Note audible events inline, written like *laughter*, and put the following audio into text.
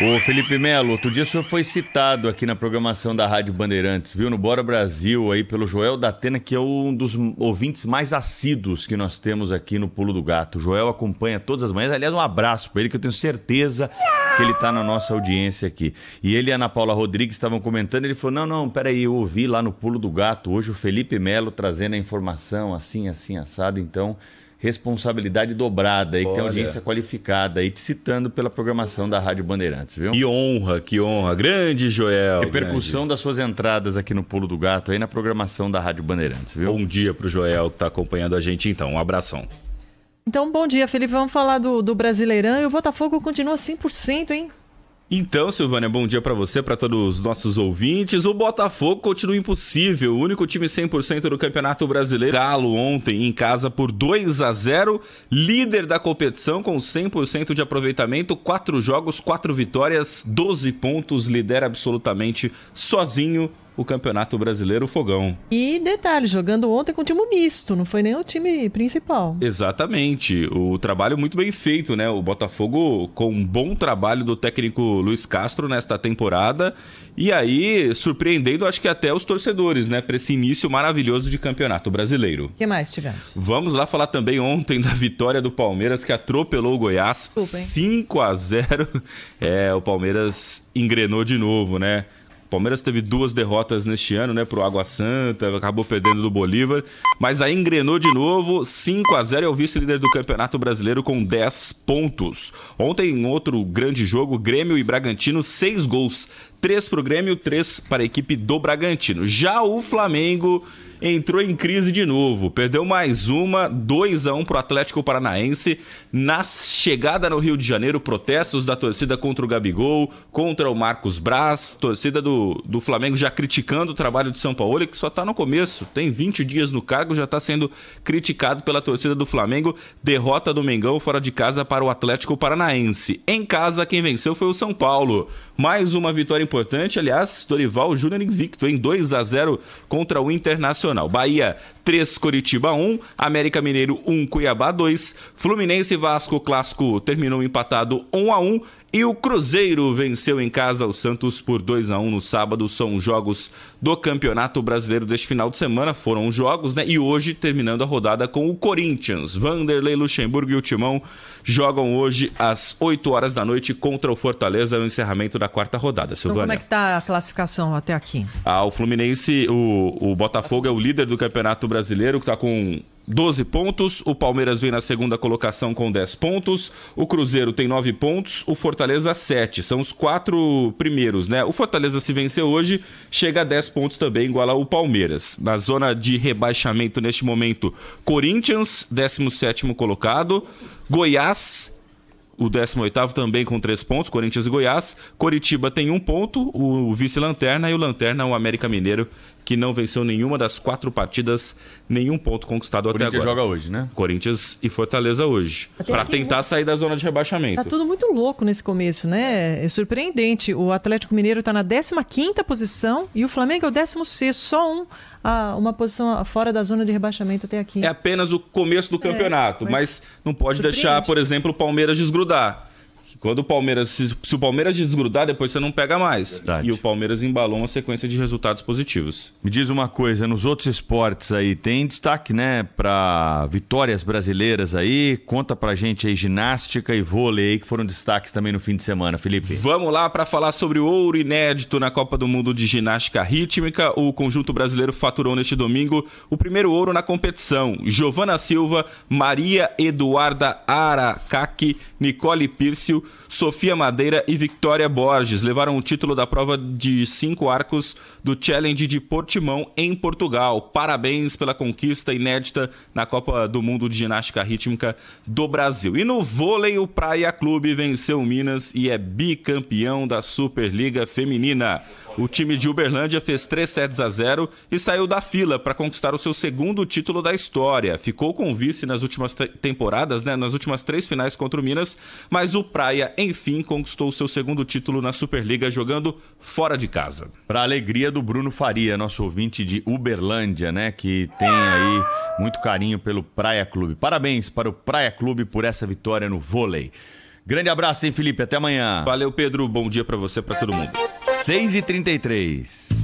Ô Felipe Melo, outro dia o senhor foi citado aqui na programação da Rádio Bandeirantes, viu? No Bora Brasil, aí pelo Joel da Atena, que é um dos ouvintes mais assíduos que nós temos aqui no Pulo do Gato. O Joel acompanha todas as manhãs. Aliás, um abraço para ele, que eu tenho certeza que ele está na nossa audiência aqui. E ele e a Ana Paula Rodrigues estavam comentando, ele falou, não, não, peraí, eu ouvi lá no Pulo do Gato hoje o Felipe Melo trazendo a informação assim, assim, assado, então responsabilidade dobrada e que tem audiência qualificada e te citando pela programação da Rádio Bandeirantes, viu? Que honra, que honra. Grande, Joel. Repercussão das suas entradas aqui no Pulo do Gato aí na programação da Rádio Bandeirantes, viu? Bom dia pro Joel que tá acompanhando a gente então. Um abração. Então, bom dia, Felipe. Vamos falar do, do Brasileirão e o Botafogo continua 100%, hein? Então, Silvânia, bom dia para você, para todos os nossos ouvintes. O Botafogo continua impossível, o único time 100% do Campeonato Brasileiro. Galo ontem em casa por 2 a 0, líder da competição com 100% de aproveitamento, 4 jogos, 4 vitórias, 12 pontos, lidera absolutamente sozinho o Campeonato Brasileiro Fogão. E detalhe, jogando ontem com o time misto, não foi nem o time principal. Exatamente. O trabalho muito bem feito, né? O Botafogo com um bom trabalho do técnico Luiz Castro nesta temporada. E aí, surpreendendo, acho que até os torcedores, né? Para esse início maravilhoso de Campeonato Brasileiro. O que mais tivemos? Vamos lá falar também ontem da vitória do Palmeiras, que atropelou o Goiás Desculpa, 5 a 0 *laughs* É, o Palmeiras engrenou de novo, né? Palmeiras teve duas derrotas neste ano, né, pro Água Santa, acabou perdendo do Bolívar, mas aí engrenou de novo, 5 a 0 é o vice-líder do Campeonato Brasileiro com 10 pontos. Ontem, outro grande jogo, Grêmio e Bragantino, 6 gols, 3 pro Grêmio, 3 para a equipe do Bragantino. Já o Flamengo entrou em crise de novo. Perdeu mais uma, 2 a 1 para o Atlético Paranaense. Na chegada no Rio de Janeiro, protestos da torcida contra o Gabigol, contra o Marcos Braz, torcida do, do Flamengo já criticando o trabalho de São Paulo, que só está no começo. Tem 20 dias no cargo, já está sendo criticado pela torcida do Flamengo. Derrota do Mengão fora de casa para o Atlético Paranaense. Em casa, quem venceu foi o São Paulo. Mais uma vitória importante, aliás, Dorival Júnior invicto em 2 a 0 contra o Internacional. Nacional. Bahia 3, Curitiba 1, América Mineiro 1, Cuiabá 2, Fluminense e Vasco Clássico terminou empatado 1 a 1 e o Cruzeiro venceu em casa o Santos por 2 a 1 no sábado. São jogos do Campeonato Brasileiro deste final de semana. Foram jogos, né? E hoje terminando a rodada com o Corinthians. Vanderlei Luxemburgo e o Timão jogam hoje às 8 horas da noite contra o Fortaleza no encerramento da quarta rodada. Silvana. Então, como é que tá a classificação até aqui? Ah, o Fluminense, o, o Botafogo é o líder do Campeonato Brasileiro, que está com 12 pontos, o Palmeiras vem na segunda colocação com 10 pontos, o Cruzeiro tem 9 pontos, o Fortaleza 7. São os quatro primeiros, né? O Fortaleza se vencer hoje, chega a 10 pontos também, igual ao Palmeiras. Na zona de rebaixamento neste momento, Corinthians, 17 colocado, Goiás o 18 também com 3 pontos, Corinthians e Goiás. Coritiba tem um ponto, o vice-lanterna e o lanterna, o América Mineiro, que não venceu nenhuma das quatro partidas, nenhum ponto conquistado até agora. Corinthians joga hoje, né? Corinthians e Fortaleza hoje, para tentar que... É sair da zona de rebaixamento. Tá tudo muito louco nesse começo, né? É surpreendente. O Atlético Mineiro tá na 15ª posição e o Flamengo é o 16 só um a uma posição fora da zona de rebaixamento até aqui. É apenas o começo do é, campeonato, é, mas... mas... não pode deixar, por exemplo, o Palmeiras desgrudar. Quando o Palmeiras. Se, se o Palmeiras desgrudar, depois você não pega mais. Verdade. E o Palmeiras embalou uma sequência de resultados positivos. Me diz uma coisa, nos outros esportes aí, tem destaque, né, para vitórias brasileiras aí? Conta pra gente aí ginástica e vôlei que foram destaques também no fim de semana, Felipe. Vamos lá para falar sobre o ouro inédito na Copa do Mundo de Ginástica Rítmica. O conjunto brasileiro faturou neste domingo o primeiro ouro na competição. Giovana Silva, Maria Eduarda Aracaki, Nicole Pírcio Sofia Madeira e Victoria Borges levaram o título da prova de cinco arcos do Challenge de Portimão em Portugal. Parabéns pela conquista inédita na Copa do Mundo de Ginástica Rítmica do Brasil. E no vôlei, o Praia Clube venceu Minas e é bicampeão da Superliga Feminina. O time de Uberlândia fez 3 sets a 0 e saiu da fila para conquistar o seu segundo título da história. Ficou com vice nas últimas temporadas, né? nas últimas três finais contra o Minas, mas o Praia enfim, conquistou seu segundo título na Superliga jogando fora de casa. Para alegria do Bruno Faria, nosso ouvinte de Uberlândia, né, que tem aí muito carinho pelo Praia Clube. Parabéns para o Praia Clube por essa vitória no vôlei. Grande abraço, hein, Felipe? Até amanhã. Valeu, Pedro. Bom dia para você, para todo mundo. 6h33.